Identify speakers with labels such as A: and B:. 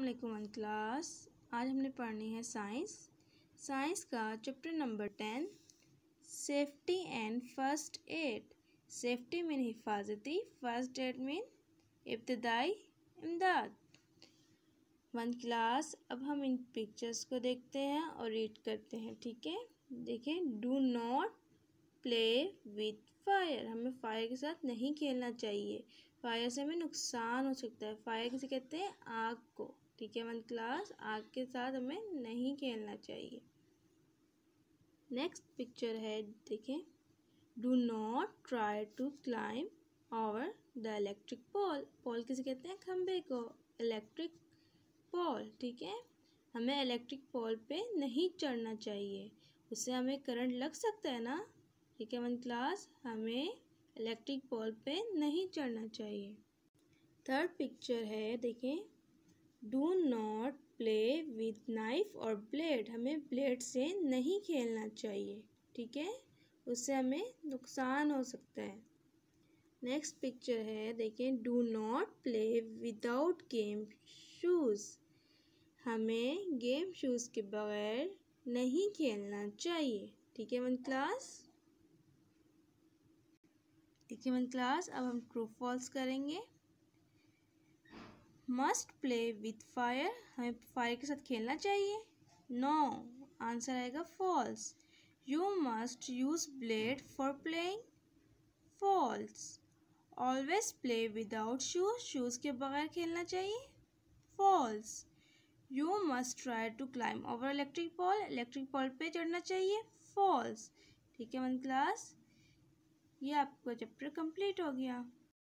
A: असलकुम one class आज हमने पढ़नी है साइंस साइंस का chapter number ten safety and first aid safety mean हिफाजती फर्स्ट एड मीन इब्तदाई इमदाद वन क्लास अब हम इन पिक्चर्स को देखते हैं और रीड करते हैं ठीक है देखें do not play with fire हमें फायर के साथ नहीं खेलना चाहिए फायर से हमें नुकसान हो सकता है फायर किसे कहते हैं आग को ठीक है वन क्लास आग के साथ हमें नहीं खेलना चाहिए नेक्स्ट पिक्चर है देखें do not try to climb over the electric pole pole किसे कहते हैं खम्बे को इलेक्ट्रिक पोल ठीक है हमें इलेक्ट्रिक पोल पे नहीं चढ़ना चाहिए उससे हमें करंट लग सकता है ना ठीक है वन क्लास हमें इलेक्ट्रिक पोल पे नहीं चढ़ना चाहिए थर्ड पिक्चर है देखें do not play with knife और ब्लेड हमें ब्लेड से नहीं खेलना चाहिए ठीक है उससे हमें नुकसान हो सकता है नेक्स्ट पिक्चर है देखें do not play without game shoes हमें गेम शूज़ के बगैर नहीं खेलना चाहिए ठीक है वन क्लास ठीक है वन क्लास अब हम ट्रू फॉल्स करेंगे मस्ट प्ले विथ फायर हमें फायर के साथ खेलना चाहिए नो आंसर आएगा false you must use blade for playing false always play without shoes shoes के बगैर खेलना चाहिए false you must try to climb over electric pole electric pole पे चढ़ना चाहिए फॉल्स ठीक है वन क्लास ये आपका चैप्टर कंप्लीट हो गया